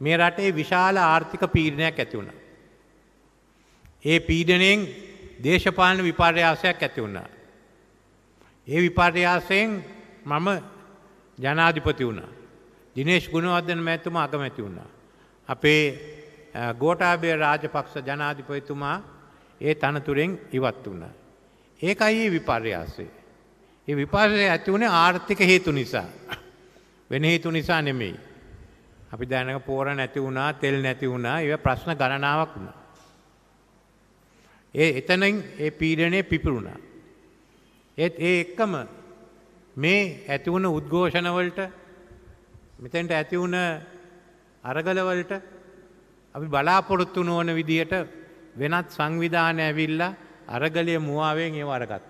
මේ රටේ විශාල ආර්ථික පීඩනයක් ඇති වුණා. ඒ පීඩනයෙන් දේශපාලන විපර්යාසයක් ඇති වුණා. ඒ විපර්යාසයෙන් මම ජනාධිපති වුණා. දිනේශ් ගුණවර්ධන මැතිතුමා අගමැති වුණා. අපේ ගෝඨාභය රාජපක්ෂ ජනාධිපතිතුමා ඒ තනතුරෙන් ඉවත් වුණා. ඒකයි විපර්යාසය. ඒ විපර්යාසය ඇති වුණේ ආර්ථික හේතු නිසා. වෙන හේතු නිසා නෙමෙයි. අපි දැනක පෝර නැති වුණා තෙල් නැති වුණා ඒ ප්‍රශ්න ගණනාවක් වුණා. ඒ එතනින් ඒ පීඩනය පිපිරුණා. ඒත් ඒ එක්කම මේ ඇති වුණ උද්ඝෝෂණවලට මෙතෙන්ට ඇති වුණ අරගලවලට අපි බලාපොරොත්තු නොවන විදියට වෙනත් සංවිධාන ඇවිල්ලා අරගලය මුවාවෙන් ඒව අරගත්තා.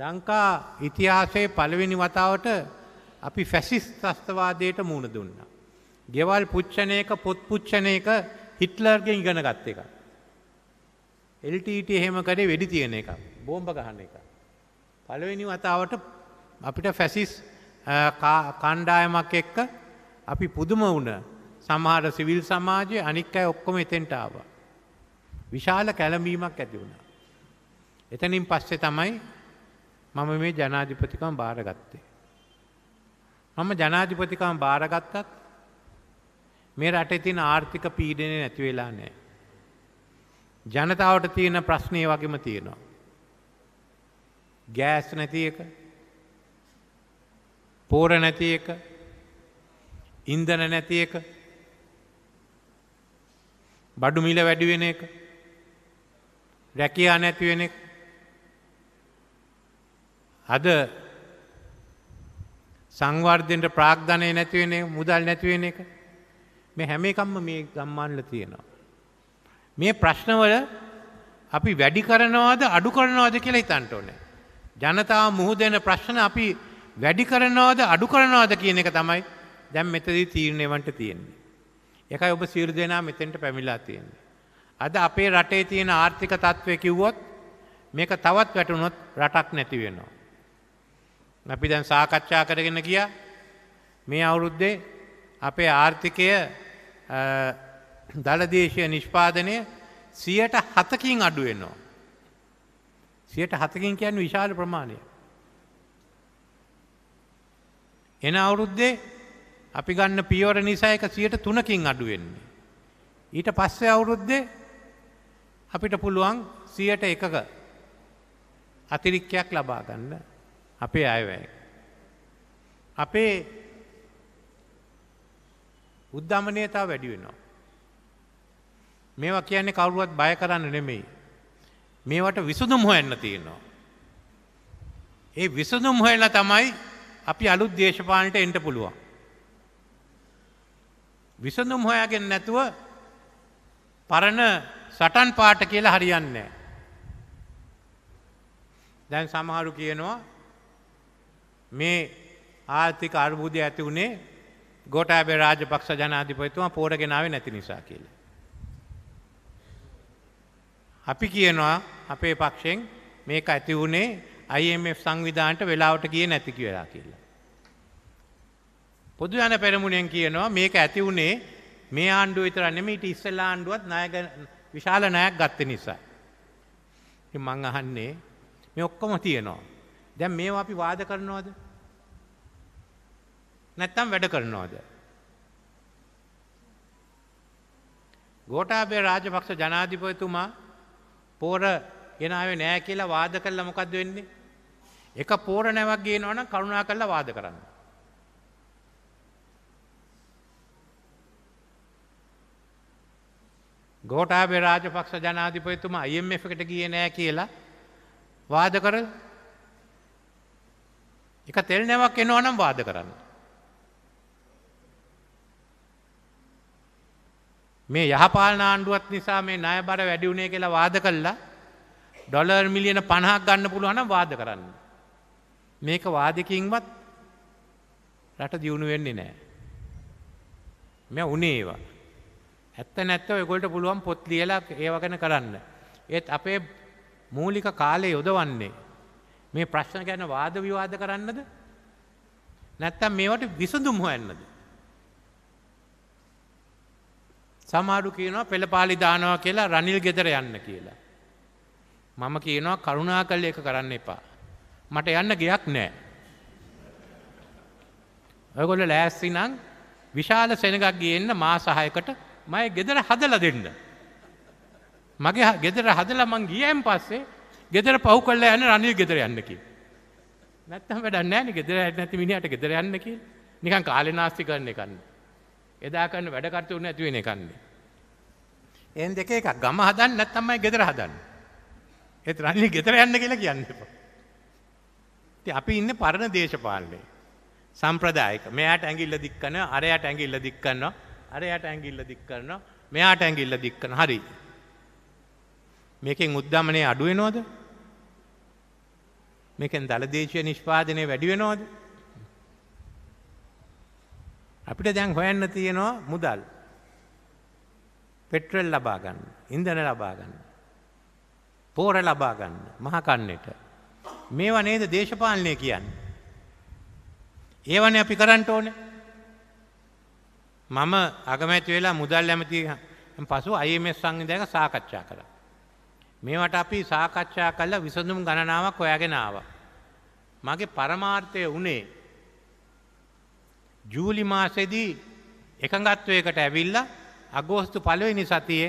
ලංකා ඉතිහාසයේ පළවෙනි වතාවට අපි ෆැසිස් ත්‍රස්තවාදයට මුණ දුන්න. ගෙවල් පුච්චනයක පොත් පුච්චනයක හිට්ලර්ගෙන් ඉගෙන ගත්ත එක. එල්ටට එහෙම කරේ වෙඩි තියෙන එක බෝම්භ ගහන්න එක. පළවෙනි වතාවට අපිට ෆැසිස් කණ්ඩායමක් එක්ක අපි පුදුම වුණ සමහර සිවිල් සමාජය අනික් අයි ඔක්කොම එතෙන්ට ආව. විශාල කැලඹීමක් ඇති වුණා. එතනින් පස්සේ තමයි මම මේ ජනාධිපතිකම් භාරගත්තේ. මම ජනාධිපතිකම බාරගත්තත් මේ රටේ තියෙන ආර්ථික පීඩනය නැති වෙලා නෑ. ජනතාවට තියෙන ප්‍රශ්නය වගේම තියෙනවා. ගෑස් නැති එක පෝර නැති එක ඉන්දන නැති එක බඩු මිල වැඩිවෙන එක රැකයා නැතිවෙන එක අද සංවර්ධයට ප්‍රාග්ධනය නැතිවෙන මුදල් නැතිවෙන එක මේ හැම එකම්ම මේ ගම්මාන්ල තියෙනවා. මේ ප්‍රශ්නවල අපි වැඩි කරනවාද අඩු කරනවාද කියලා හිතන්ට ඕන. ජනතාව මුහුදෙන ප්‍රශ්න අපි වැඩි කරනවාද අඩු කරනවාද කියන එක තමයි දැම් මෙතදී තීරණයවන්ට තියෙන්නේ. එකයි ඔබ සිරු දෙනා මෙතෙන්ට පැමිලා තියෙන්නේ. අද අපේ රටේ තියෙන ආර්ථික තත්ත්වය කිව්වොත් මේක තවත් වැටුණොත් රටක් නැතිවෙනවා. අපි දැන් සාකච්ඡා කරගෙන ගිය මේ අවුරුද්දේ අපේ ආර්ථිකය දළදේශය නිෂ්පාදනය සියට හතකින් අඩුවෙන්නවා. සියට හතකින් කියන්න විශාල ප්‍රමාණය. එන අවුරුද්දේ අපි ගන්න පියවර නිසා එක සියට තුනකින් අඩුවෙන්නේ. ඊට පස්සේ අවුරුද්දේ අපිට පුළුවන් සියට එකක අතිරික්කයක් ලබා ගන්න අපේ අයවැය. අපේ උද්ධමනයතා වැඩි වෙනවා. මේවා කියන්නේ කවරුවත් බය කරන්න නෙමෙයි. මේවට විසුඳුම් හොයන්න තියෙනවා. ඒ විසඳුම් හොයල තමයි අපි අලුත් දේශපාලනට එන්ට පුළුවන්. විසඳුම් හොයාගෙන නැතුව පරණ සටන් පාට කියලා හරියන්නේ නැහැ. දැන් සමහරු කියනවා මේ ආර්ථික අර්බුදය ඇති වුණේ ගොටෑබේ රාජපක්ෂ ජනාධිපතිතුමා පෝරගෙනාවේ නැති නිසා කියලා. අපි කියනවා අපේ පක්ෂෙන් මේක ඇති වුණේ IMF සංවිධානට වෙලාවට ගියේ නැති කියලා කියලා. පොදු යන පෙරමුණෙන් කියනවා මේක ඇති වුණේ මේ ආණ්ඩුව විතර නෙමෙයි ඊට ඉස්සෙල්ලා ආණ්ඩුවත් ණයක විශාල ණයක් ගත්ත නිසා. ඉතින් මං අහන්නේ මේ ඔක්කොම තියෙනවා. දැන් මේවා අපි වාද කරනවද? නැත්තම් වැඩ කරනවද? ගෝඨාභය රාජපක්ෂ ජනාධිපතිතුමා පෝර ගෙනාවේ නෑ කියලා වාද කළා මොකද්ද වෙන්නේ? එක පෝර නැවක් ගේනවනම් කරුණා කරලා වාද කරන්න. ගෝඨාභය රාජපක්ෂ ජනාධිපතිතුමා IMF එකට ගියේ නෑ කියලා වාද කරලා එක තෙල් නැවක් එනවා නම් වාද කරන්න. මේ යහපාලන ආණ්ඩුවත් නිසා මේ ණය බර වැඩි වුණේ කියලා වාද කළා ඩොලර් මිලියන 50ක් ගන්න පුළුවන් නම් වාද කරන්න. මේක වාදකින්වත් රට දියුණු වෙන්නේ නැහැ. මෙයා උනේ ඒවා. ඇත්ත නැත්ත ඔයගොල්ලන්ට පුළුවන් පොත් ලියලා ඒව ගැන කරන්න. ඒත් අපේ මූලික කාලය යොදවන්නේ මේ ප්‍රශ්න ගැන වාද විවාද කරන්නද නැත්තම් මේවට විසඳුම් හොයන්නද සමහරු කියනවා පෙළපාලි දානවා කියලා රනිල් ගෙදර යන්න කියලා මම කියනවා කරුණාකල් එක කරන්න එපා මට යන්න ගයක් නෑ ඔයගොල්ල ලෑස්ති නම් විශාල සෙනගක් ගියෙන්න මා සහයකට මය ගෙදර හදලා දෙන්න මගේ ගෙදර හදලා මං ගියන් පස්සේ ගෙදර පහු කල්ල යන රනිල් ගෙදර යන්නකි. නැත්තම වැඩන්නෑන ගෙදර නැති මිනිට ගෙදර යන්නකි නිකන් කාලෙ නාස්ති කරන්න එකන්න. එදාකන්න වැඩකරතු වන්න ඇතිවෙන එකන්නේ. එන් දෙක එකක් ගම හදන්න නැත්තම්මයි ගෙදර හදන්න. ඒත් රනිල් ගෙදර යන්න කියලා කියන්න එප. අපි ඉන්න පරණ දේශපාලනේ. සම්ප්‍රදායක මෙයාට ඇඟිල්ල දික්කන අරයට ඇඟිල්ල දික්කන්නවා අරයට ඇඟිල්ල දික්කරනවා මෙයාට ඇඟිල්ල දික්කන හරි. මේකෙන් උද්ධමනය අඩුවෙනෝද මේකෙන් දලදේශීය නිෂ්පාදනය වැඩි වෙනවද? අපිට දැන් හොයන්න තියෙනවා මුදල්. පෙට්‍රල් ලබා ගන්න, ඉන්ධන ලබා ගන්න. පෝර ලබා ගන්න මහ කන්නේට. මේවා නේද දේශපාලනය කියන්නේ. ඒවනේ අපි කරන්න ඕනේ. මම අගමැති වෙලා මුදල් ඇමති පසු IMF සංවිධායක සාකච්ඡා කළා. මේවට අපි සාකච්ඡා කල්ලා විසඳුම් ගණනාවක් ඔයාගෙනාව. මගේ පරමාර්ථය වනේ ජූලි මාසෙදී එකඟත්වයකට ඇවිල්ල අගෝස්තු පලවෙනි සතියේ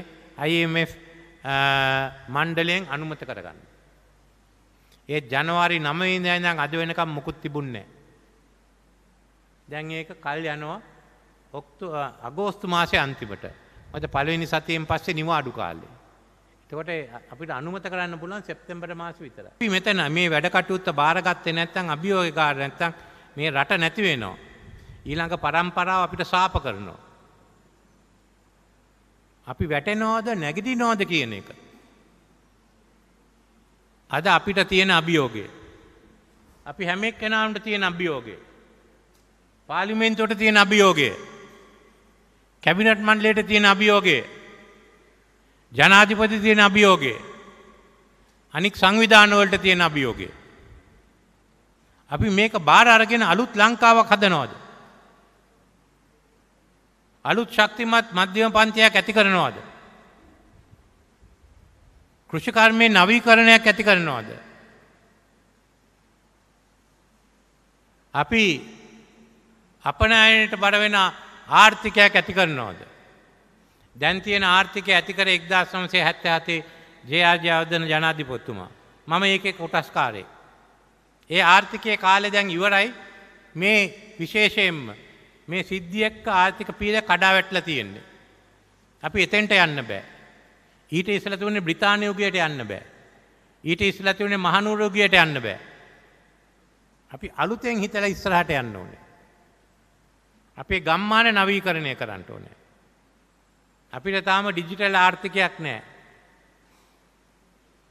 IMF මණ්ඩලයෙන් අනුමත කරගන්න. ඒ ජනවාරි නමවිදයනම් අද වෙනකම් මුකුත් තිබුන්නේ. දැන් ඒක කල් යනවා ඔක්තු අගෝස්තු මාසය අන්තිමට මත පලවෙනි සතියෙන් පස්සේ නිවාඩු කාලේ. තකොට අපිට අනුමත කරන්න පුළුවන් සැප්තැම්බර් මාස විතර. අපි මෙතන මේ වැඩ කටයුත්ත බාරගත්තේ නැත්නම් අභියෝගකාර නැත්නම් මේ රට නැති වෙනවා. ඊළඟ පරම්පරාව අපිට සාප කරනවා. අපි වැටෙනවද නැගිටිනවද කියන එක. අද අපිට තියෙන අභියෝගය. අපි හැම එක්කෙනාට තියෙන අභියෝගය. පාර්ලිමේන්තුවට තියෙන අභියෝගය. කැබිනට් මණ්ඩලයට තියෙන අභියෝගය. ජනාධිපති තියෙන අභියෝගය අනික් සංවිධානවලට තියෙන අභියෝගය. අපි මේක බාර අරගෙන අලුත් ලංකාවක් හදනවද. අලුත් ශක්තිමත් මධ්‍යම පන්තියක් ඇති කරනවාද. කෘෂිකර්මය නවීකරණයක් ඇති කරනවාද. අපි අපනෑනයට බරවෙන ආර්ථිකයක් ඇති කරනවාද. දැන් තියෙන ආර්ථිකය ඇතිකර එක්දා සමසේ හැත්ත හතේ ජයාජයවදන ජනාධිපොත්තුමා. මම ඒකෙ කොටස්කාරය. ඒ ආර්ථිකය කාලෙ දැන් ඉවරයි මේ විශේෂයෙන්ම මේ සිද්ධියක්ක ආර්ථික පීල කඩා වැටල තියෙන්නේ. අපි එතෙන්ට යන්න බෑ. ඊට ඉස්සලතිවන්නේ බ්‍රතාානයෝගයට යන්න බෑ. ඊට ඉස්ලතිවනේ මහනුරෝගයට යන්න බෑ. අපි අලුතෙන් හිතල ඉස්සරහට යන්න ඕනේ. අපේ ගම්මාන නවීකරණය කරන්නට ඕනේ. අපිට තාම ඩිජිටල් ආර්ථිකයක් නෑ.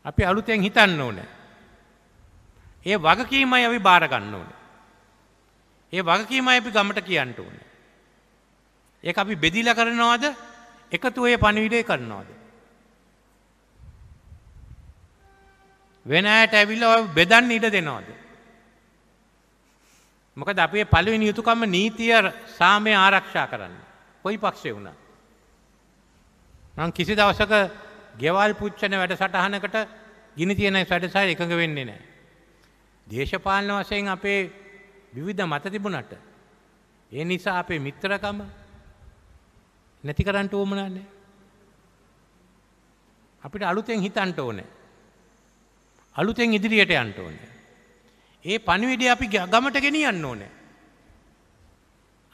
අපි අලුතෙන් හිතන්න ඕන. ඒ වගකීමයි අපි බාරගන්න ඕන. ඒ වගකීමයි අපි ගමට කියන්න ඕන. ඒ අපි බෙදිල කරනවාද එකතු ඒ පණවිඩය කරනවාද. වෙනයට ඇවිල්ල බෙදන්න ඉඩ දෙනවාද. මොකද අපේ පලුවෙන් යුතුකම නීතිය සාමය ආරක්ෂා කරන්න. කොයි පක්ෂය වුණා. මං කිසි දවසක ගෙවල් පුච්චන වැඩසටහනකට ගිනි තියෙන වැඩසටහන එකඟ වෙන්නේ නැහැ. දේශපාලන වශයෙන් අපේ විවිධ මත තිබුණාට ඒ නිසා අපේ මිත්‍රකම නැති කරන්න ඕමනා නැහැ. අපිට අලුතෙන් හිතන්න ඕනේ. අලුතෙන් ඉදිරියට යන්න ඕනේ. ඒ පණිවිඩය අපි ගමට ගෙනියන්න ඕනේ.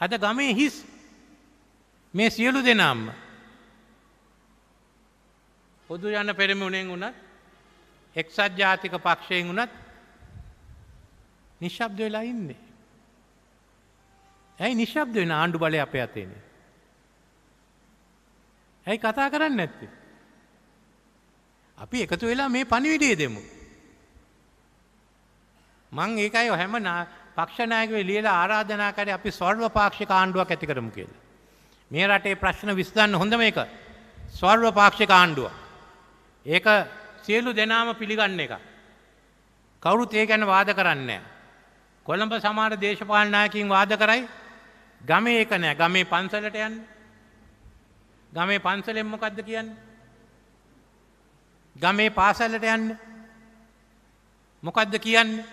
අද ගමේ හිස් මේ සියලු දෙනාම පොදු යන පෙරමුණෙන් වුණත් එක්සත් ජාතික පක්ෂයෙන් වුණත් නිශ්ශබ්ද වෙලා ඉන්නේ. ඇයි නිශ්ශබ්ද වෙන ආණ්ඩු බලය අප අතේන. ඇයි කතා කරන්න නැත්තේ. අපි එකතු වෙලා මේ පණිවිඩේ දෙමු. මං ඒකයි හැම පක්ෂණයකව ලියලා ආරාධනාකරය අපි ස්වර්ව පාක්ෂික ආණ්ඩුවක් ඇති කරමු කියලා. මේ රටේ ප්‍රශ්න විස්තන්න හොඳම එක ස්වර්ව පාක්ෂික ආණ්ඩුවක්. ඒක සියලු දෙනාම පිළිගන්න එක. කවුරුත් ඒ ගැන වාද කරන්නේ කොළඹ සමහර දේශපාලන නායකින් වාද කරයි ගමේ එක නෑ ගමේ පන්සලට යන්න. ගමේ පන්සලෙන් මොකද්ද කියන්නේ? ගමේ පාසලට යන්න. මොකද්ද කියන්නේ?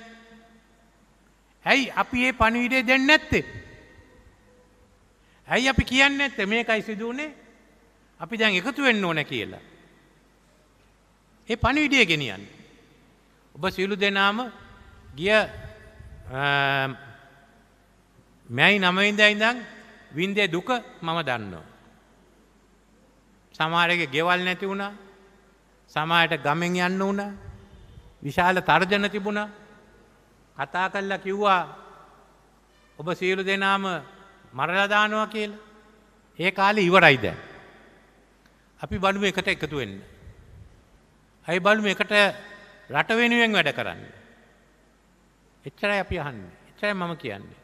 ඇයි අපි මේ පණිවිඩය දෙන්නේ නැත්තේ? ඇයි අපි කියන්නේ නැත්තේ මේකයි සිදුුනේ? අපි දැන් එකතු වෙන්න ඕන කියලා. ඒ පණිවිඩය ගෙනියන්න. ඔබ සියලු දෙනාම ගිය මැයි නමයින්දයි ඉඳන් වින්දේ දුක මම දන්නවා. සමහරගේ ගෙවල් නැති වුණා. සමහරට ගමෙන් යන්න වුණා. විශාල තර්ජන තිබුණා. කතා කළා කිව්වා ඔබ සියලු දෙනාම මරලා දානවා කියලා. ඒ කාලේ ඉවරයි දැන්. අපි බණුව එකට එකතු වෙන්න. ඇයි බලු එකට රට වෙනුවෙන් වැඩ කරන්න. එච්චරයි අපි අහන්න එච්චරයි මම කියන්නේ.